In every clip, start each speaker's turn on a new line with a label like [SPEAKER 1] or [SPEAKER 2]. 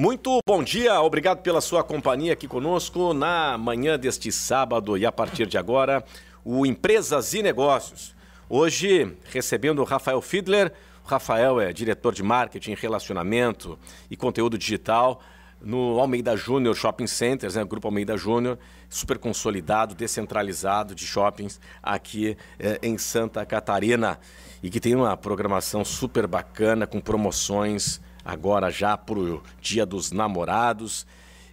[SPEAKER 1] Muito bom dia, obrigado pela sua companhia aqui conosco na manhã deste sábado e a partir de agora, o Empresas e Negócios. Hoje, recebendo o Rafael Fiedler. O Rafael é diretor de marketing, relacionamento e conteúdo digital no Almeida Júnior Shopping Centers, né? Grupo Almeida Júnior, super consolidado, descentralizado de shoppings aqui eh, em Santa Catarina e que tem uma programação super bacana com promoções agora já para o Dia dos Namorados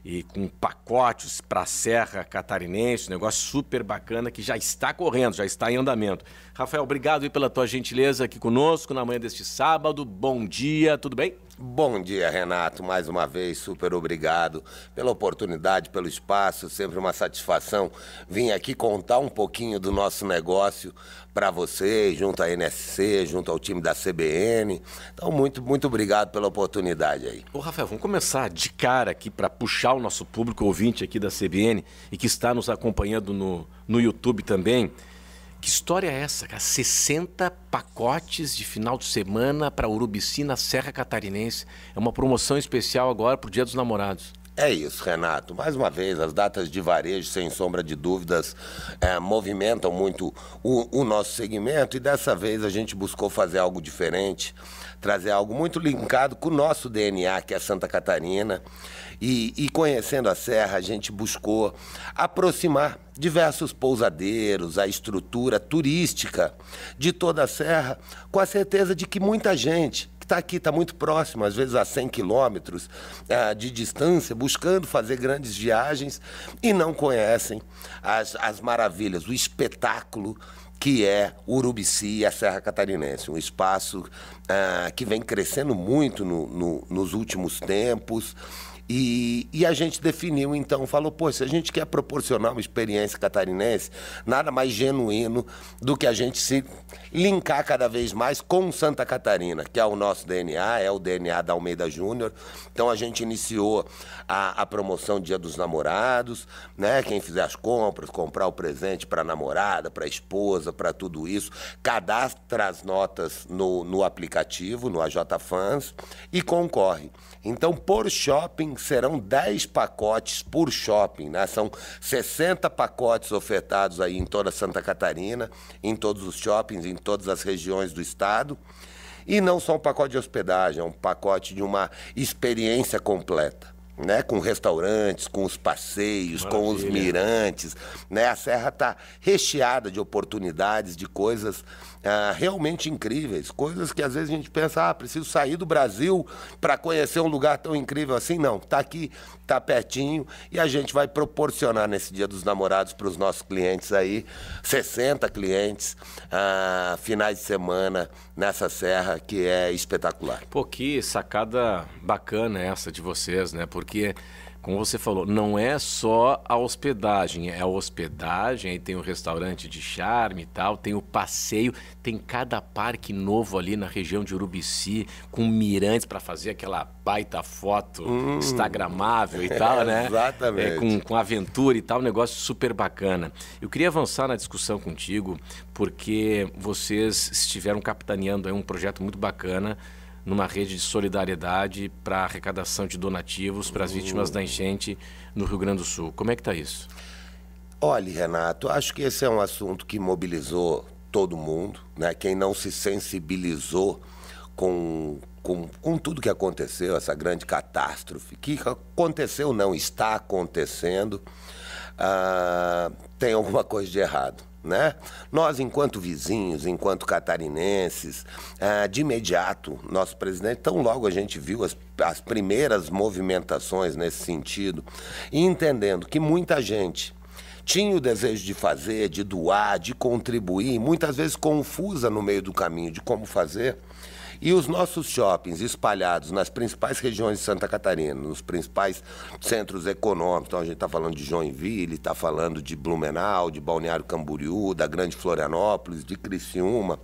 [SPEAKER 1] e com pacotes para a Serra Catarinense, um negócio super bacana que já está correndo, já está em andamento. Rafael, obrigado pela tua gentileza aqui conosco na manhã deste sábado. Bom dia, tudo bem? Bom dia, Renato. Mais
[SPEAKER 2] uma vez, super obrigado pela oportunidade, pelo espaço. Sempre uma satisfação vir aqui contar um pouquinho do nosso negócio para vocês, junto à NSC,
[SPEAKER 1] junto ao time da CBN. Então, muito, muito obrigado pela oportunidade aí. Ô, Rafael, vamos começar de cara aqui para puxar o nosso público ouvinte aqui da CBN e que está nos acompanhando no, no YouTube também. Que história é essa, cara? 60 pacotes de final de semana para Urubici na Serra Catarinense. É uma promoção especial agora para o Dia dos Namorados. É isso, Renato. Mais uma vez, as datas de varejo, sem sombra de
[SPEAKER 2] dúvidas, é, movimentam muito o, o, nosso segmento e dessa vez a gente buscou fazer algo diferente, trazer algo muito linkado com o nosso DNA, que é Santa Catarina. E, e conhecendo a Serra, a gente buscou aproximar diversos pousadeiros, a estrutura turística de toda a Serra, com a certeza de que muita gente que está aqui, está muito próximo, às vezes a 100 quilômetros uh, de distância, buscando fazer grandes viagens e não conhecem as, as maravilhas, o espetáculo que é Urubici e a Serra Catarinense, um espaço uh, que vem crescendo muito no, no, nos últimos tempos, e, e, a gente definiu, então, falou, pô, se a gente quer proporcionar uma experiência catarinense, nada mais genuíno do que a gente se linkar cada vez mais com Santa Catarina, que é o nosso DNA, é o DNA da Almeida Júnior. Então a gente iniciou a, a promoção Dia dos Namorados, né? Quem fizer as compras, comprar o presente para namorada, para esposa, para tudo isso, cadastra as notas no, no aplicativo, no AJ Fans, e concorre. Então, por shopping serão 10 pacotes por shopping, né? São 60 pacotes ofertados aí em toda Santa Catarina, em todos os shoppings, em todas as regiões do estado. E não só um pacote de hospedagem, é um pacote de uma experiência completa né, com restaurantes, com os passeios, Maravilha. com os mirantes, né? A serra está recheada de oportunidades, de coisas ah, realmente incríveis, coisas que às vezes a gente pensa, ah, preciso sair do Brasil para conhecer um lugar tão incrível assim, não. Está aqui, está pertinho e a gente vai proporcionar nesse Dia dos Namorados para os nossos clientes aí 60 clientes ah, finais de semana
[SPEAKER 1] nessa serra que é espetacular. Pô, que sacada bacana essa de vocês, né? Porque porque é, como você falou, não é só a hospedagem, é a hospedagem, aí tem o restaurante de charme e tal, tem o passeio, tem cada parque novo ali na região de Urubici, com mirantes para fazer aquela baita foto hum, instagramável e é, tal, é, né? Exatamente. É, com, com aventura e tal, um negócio super bacana. Eu queria avançar na discussão contigo, porque vocês estiveram capitaneando aí um projeto muito bacana, numa rede de solidariedade para arrecadação de donativos para as vítimas da enchente no Rio Grande do Sul. Como é que está isso? Olha,
[SPEAKER 2] Renato, acho que esse é um assunto que mobilizou todo mundo, né? Quem não se sensibilizou com, com, com tudo que aconteceu, essa grande catástrofe, que aconteceu, não está acontecendo, ah, tem alguma coisa de errado. Né? Nós, enquanto vizinhos, enquanto catarinenses, ah, de imediato, nosso presidente, tão logo a gente viu as, as primeiras movimentações nesse sentido, e entendendo que muita gente tinha o desejo de fazer, de doar, de contribuir, muitas vezes confusa no meio do caminho de como fazer, e os nossos shoppings espalhados nas principais regiões de Santa Catarina, nos principais centros econômicos, então a gente está falando de Joinville, está falando de Blumenau, de Balneário Camboriú, da Grande Florianópolis, de Criciúma,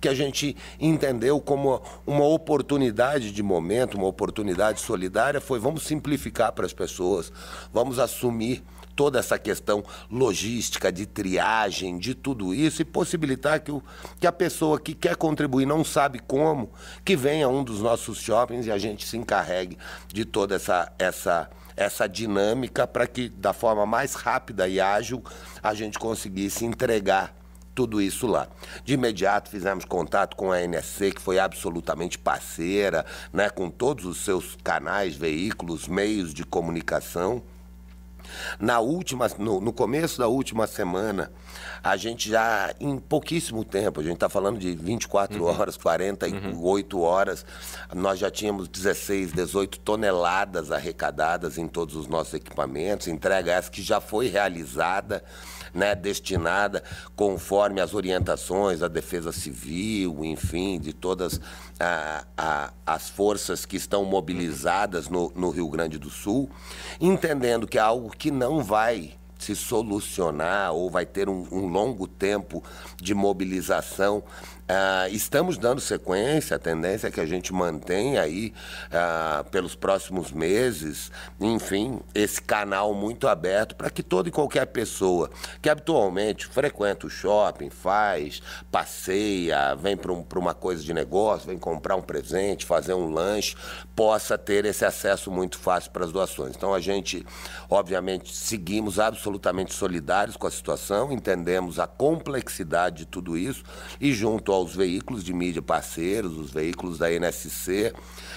[SPEAKER 2] que a gente entendeu como uma oportunidade de momento, uma oportunidade solidária, foi vamos simplificar para as pessoas, vamos assumir toda essa questão logística, de triagem, de tudo isso, e possibilitar que, o, que a pessoa que quer contribuir não sabe como, que venha a um dos nossos shoppings e a gente se encarregue de toda essa, essa, essa dinâmica para que, da forma mais rápida e ágil, a gente conseguisse entregar tudo isso lá. De imediato fizemos contato com a NSC, que foi absolutamente parceira, né, com todos os seus canais, veículos, meios de comunicação. Na última, no, no começo da última semana, a gente já, em pouquíssimo tempo, a gente está falando de 24 uhum. horas, 48 uhum. horas, nós já tínhamos 16, 18 toneladas arrecadadas em todos os nossos equipamentos, entrega essa que já foi realizada. Né, destinada conforme as orientações da Defesa Civil, enfim, de todas a, a, as forças que estão mobilizadas no, no, Rio Grande do Sul, entendendo que é algo que não vai se solucionar ou vai ter um, um longo tempo de mobilização. Ah, estamos dando sequência, a tendência é que a gente mantenha aí ah, pelos próximos meses, enfim, esse canal muito aberto para que toda e qualquer pessoa que habitualmente frequenta o shopping, faz, passeia, vem para um, uma coisa de negócio, vem comprar um presente, fazer um lanche, possa ter esse acesso muito fácil para as doações. Então a gente, obviamente, seguimos absolutamente absolutamente solidários com a situação, entendemos a complexidade de tudo isso e, junto aos veículos de mídia parceiros, os veículos da NSC,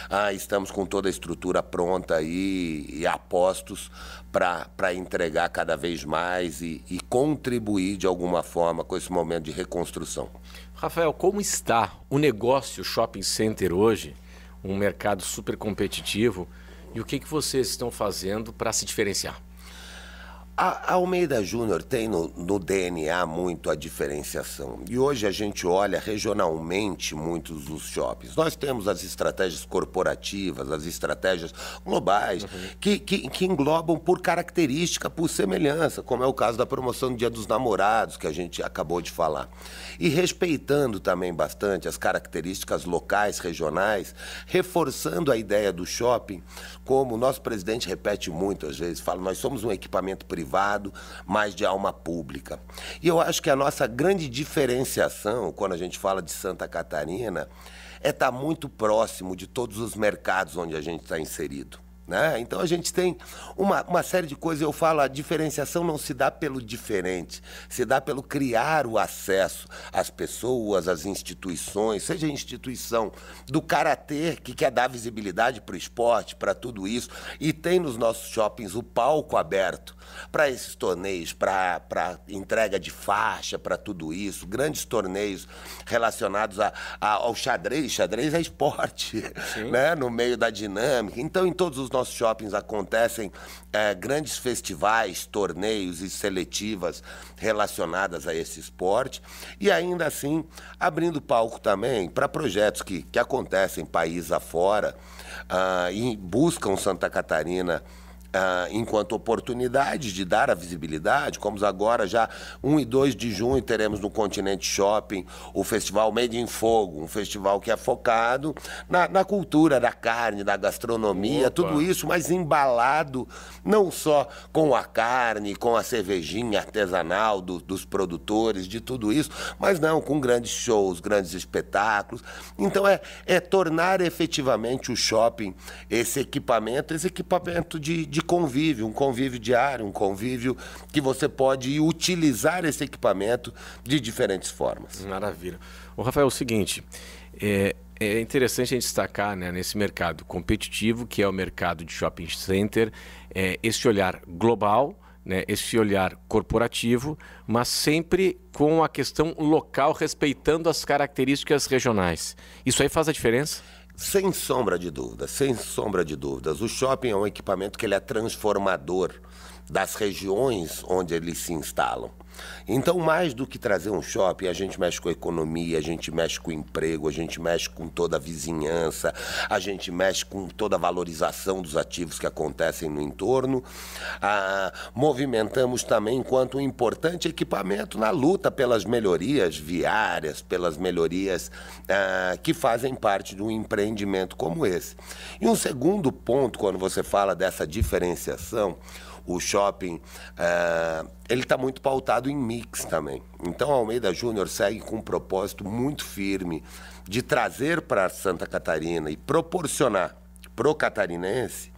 [SPEAKER 2] ah, estamos com toda a estrutura pronta aí e apostos para entregar cada vez mais e, e
[SPEAKER 1] contribuir de alguma forma com esse momento de reconstrução. Rafael, como está o negócio shopping center hoje? Um mercado super competitivo. E o que, que vocês estão fazendo para se diferenciar? A Almeida Júnior tem no,
[SPEAKER 2] no, DNA muito a diferenciação. E hoje a gente olha regionalmente muitos dos shoppings. Nós temos as estratégias corporativas, as estratégias globais, uhum. que, que, que, englobam por característica, por semelhança, como é o caso da promoção do Dia dos Namorados, que a gente acabou de falar. E respeitando também bastante as características locais, regionais, reforçando a ideia do shopping, como o nosso presidente repete muitas vezes, fala, nós somos um equipamento privado privado, mas de alma pública. E eu acho que a nossa grande diferenciação, quando a gente fala de Santa Catarina, é estar tá muito próximo de todos os mercados onde a gente está inserido. Né? Então a gente tem uma, uma série de coisas. Eu falo, a diferenciação não se dá pelo diferente, se dá pelo criar o acesso às pessoas, às instituições, seja a instituição do karatê, que quer dar visibilidade para o esporte, para tudo isso, e tem nos nossos shoppings o palco aberto para esses torneios, para entrega de faixa, para tudo isso, grandes torneios relacionados a, a, ao xadrez. Xadrez é esporte, né? no meio da dinâmica. Então, em todos os nossos shoppings acontecem é, grandes festivais, torneios e seletivas relacionadas a esse esporte. E ainda assim, abrindo palco também para projetos que, que acontecem país afora uh, e buscam Santa Catarina ah, enquanto oportunidade de dar a visibilidade, como agora já 1 e 2 de junho teremos no Continente Shopping o Festival Made in Fogo, um festival que é focado na, na cultura da carne, da gastronomia, Opa. tudo isso, mas embalado não só com a carne, com a cervejinha artesanal do, dos produtores, de tudo isso, mas não, com grandes shows, grandes espetáculos. Então é, é tornar efetivamente o shopping esse equipamento, esse equipamento de, de convívio, um convívio diário, um convívio que você pode utilizar
[SPEAKER 1] esse equipamento de diferentes formas. Maravilha. O Rafael, é o seguinte, é, é interessante a gente destacar né, nesse mercado competitivo, que é o mercado de shopping center, é, esse olhar global, né, esse olhar corporativo, mas sempre com a questão local, respeitando as características regionais. Isso aí faz a diferença? Sem sombra de dúvidas, sem sombra de dúvidas. O shopping é um
[SPEAKER 2] equipamento que ele é transformador das regiões onde eles se instalam. Então, mais do que trazer um shopping, a gente mexe com a economia, a gente mexe com o emprego, a gente mexe com toda a vizinhança, a gente mexe com toda a valorização dos ativos que acontecem no entorno. Ah, movimentamos também, enquanto um importante equipamento na luta pelas melhorias viárias, pelas melhorias ah, que fazem parte de um empreendimento como esse. E um segundo ponto, quando você fala dessa diferenciação, o shopping, eh, ele está muito pautado em mix também. Então, Almeida Júnior segue com um propósito muito firme de trazer para Santa Catarina e proporcionar pro catarinense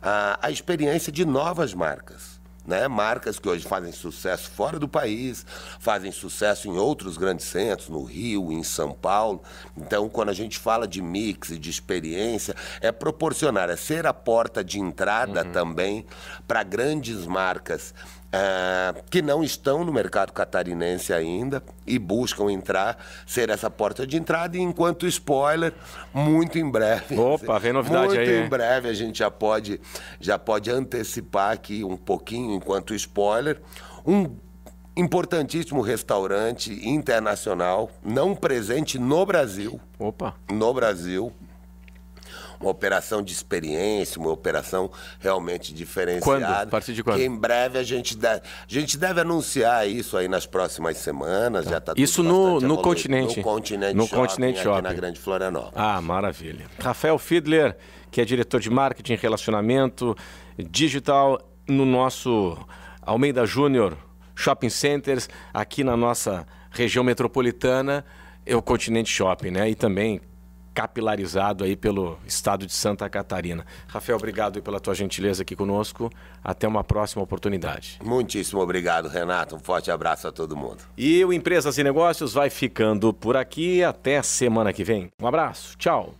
[SPEAKER 2] ah, a experiência de novas marcas. Né? Marcas que hoje fazem sucesso fora do país, fazem sucesso em outros grandes centros, no Rio, em São Paulo. Então, quando a gente fala de mix e de experiência, é proporcionar, é ser a porta de entrada uhum. também para grandes marcas ah, que não estão no mercado catarinense ainda e buscam entrar, ser essa porta de entrada. E enquanto spoiler, muito em breve. Opa, vem novidade muito aí. Muito em breve a gente já pode, já pode antecipar aqui um pouquinho, enquanto spoiler, um importantíssimo restaurante internacional, não presente no Brasil. Opa! No Brasil uma operação de experiência, uma operação realmente diferenciada. Quando? A partir de quando? Que em breve a gente deve, a gente deve anunciar isso aí nas próximas semanas. Tá. Já tá isso no, no continente. No continente. No Shopping, continente Shopping. Aqui na Grande
[SPEAKER 1] Florianópolis. Ah, maravilha. Rafael Fiedler, que é diretor de marketing, relacionamento digital no nosso Almeida Júnior Shopping Centers aqui na nossa região metropolitana é o Continente Shopping, né? E também capilarizado aí pelo estado de Santa Catarina. Rafael, obrigado pela tua gentileza aqui conosco. Até uma próxima oportunidade.
[SPEAKER 2] Muitíssimo obrigado, Renato. Um forte
[SPEAKER 1] abraço a todo mundo. E o Empresas e Negócios vai ficando por aqui. Até semana que vem. Um abraço. Tchau.